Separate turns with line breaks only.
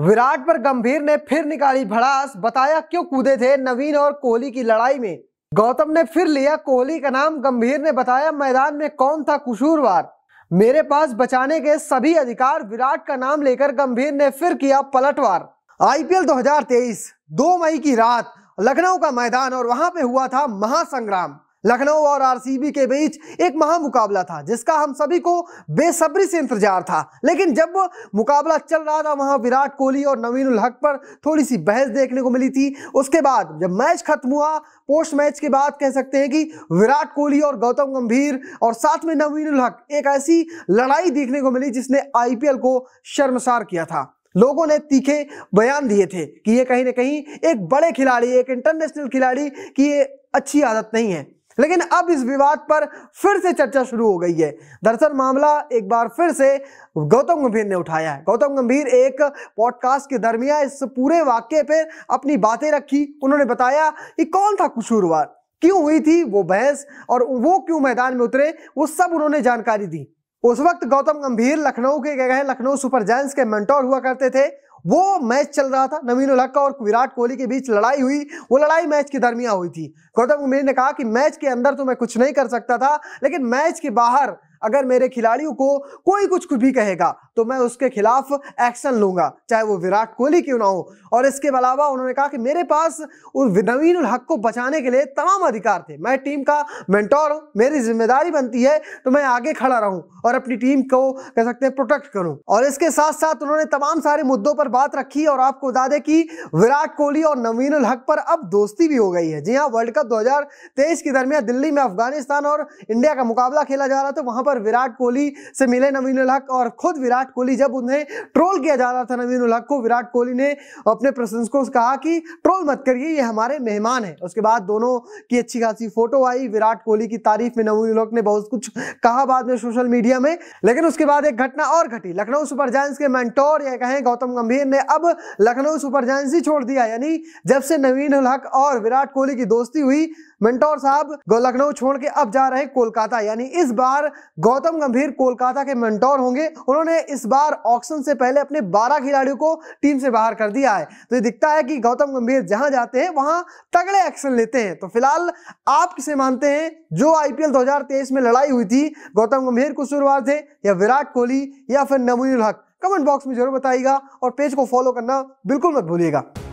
विराट पर गंभीर ने फिर निकाली भड़ास बताया क्यों कूदे थे नवीन और कोहली की लड़ाई में गौतम ने फिर लिया कोहली का नाम गंभीर ने बताया मैदान में कौन था कुशूरवार मेरे पास बचाने के सभी अधिकार विराट का नाम लेकर गंभीर ने फिर किया पलटवार आईपीएल 2023 दो मई की रात लखनऊ का मैदान और वहां पे हुआ था महासंग्राम लखनऊ और आरसीबी के बीच एक महामुकाबला था जिसका हम सभी को बेसब्री से इंतजार था लेकिन जब मुकाबला चल रहा था वहां विराट कोहली और नवीन उल हक पर थोड़ी सी बहस देखने को मिली थी उसके बाद जब मैच खत्म हुआ पोस्ट मैच के बाद कह सकते हैं कि विराट कोहली और गौतम गंभीर और साथ में नवीन उल हक एक ऐसी लड़ाई देखने को मिली जिसने आईपीएल को शर्मसार किया था लोगों ने तीखे बयान दिए थे कि ये कहीं ना कहीं एक बड़े खिलाड़ी एक इंटरनेशनल खिलाड़ी की ये अच्छी आदत नहीं है लेकिन अब इस विवाद पर फिर से चर्चा शुरू हो गई है दरअसल मामला एक बार फिर से गौतम गंभीर ने उठाया है गौतम गंभीर एक पॉडकास्ट के दरमियान इस पूरे वाक्य पर अपनी बातें रखी उन्होंने बताया कि कौन था कुशूरवार क्यों हुई थी वो बहस और वो क्यों मैदान में उतरे वो सब उन्होंने जानकारी दी उस वक्त गौतम गंभीर लखनऊ के गए लखनऊ सुपर जैंस के मेंटोर हुआ करते थे वो मैच चल रहा था नवीन उलक्का और विराट कोहली के बीच लड़ाई हुई वो लड़ाई मैच के दरमियान हुई थी गौतम गंभीर ने कहा कि मैच के अंदर तो मैं कुछ नहीं कर सकता था लेकिन मैच के बाहर अगर मेरे खिलाड़ियों को कोई कुछ भी कहेगा तो मैं उसके खिलाफ एक्शन लूंगा चाहे वो विराट कोहली क्यों ना हो और इसके अलावा उन्होंने कहा कि मेरे पास नवीन उल हक को बचाने के लिए तमाम अधिकार थे मैं टीम का मेंटोर हूँ मेरी जिम्मेदारी बनती है तो मैं आगे खड़ा रहूं और अपनी टीम को कह सकते हैं प्रोटेक्ट करूं और इसके साथ साथ उन्होंने तमाम सारे मुद्दों पर बात रखी और आपको बता दें कि विराट कोहली और नवीन उल हक पर अब दोस्ती भी हो गई है जी हाँ वर्ल्ड कप तेईस के दरमियान दिल्ली में अफगानिस्तान और इंडिया का मुकाबला खेला जा रहा था वहां पर पर विराट कोहली से मिले नवीन उलहक और खुद विराट कोहली जब उन्हें ट्रोल किया जा रहा था नवीन उलहक को विराट कोहली ने अपने प्रशंसकों से कहा कि ट्रोल मत करिए ये हमारे मेहमान हैं उसके बाद दोनों की अच्छी खासी फोटो आई विराट कोहली की तारीफ में नवीन उलहक ने बहुत कुछ कहा बाद में सोशल मीडिया में लेकिन उसके बाद एक घटना और घटी लखनऊ सुपर जायंट्स के मैंटोर या कहें गौतम गंभीर ने अब लखनऊ सुपर जायंट्स ही छोड़ दिया यानी जब से नवीन उलहक और विराट कोहली की दोस्ती हुई मिंटोर साहब लखनऊ छोड़ के अब जा रहे हैं कोलकाता यानी इस बार गौतम गंभीर कोलकाता के मिंटोर होंगे उन्होंने इस बार ऑक्शन से पहले अपने 12 खिलाड़ियों को टीम से बाहर कर दिया है तो ये दिखता है कि गौतम गंभीर जहां जाते हैं वहां तगड़े एक्शन लेते हैं तो फिलहाल आप किसे मानते हैं जो आईपीएल दो में लड़ाई हुई थी गौतम गंभीर शुरुआत थे या विराट कोहली या फिर नमूनुल हक कमेंट बॉक्स में जरूर बताइएगा और पेज को फॉलो करना बिल्कुल मत भूलिएगा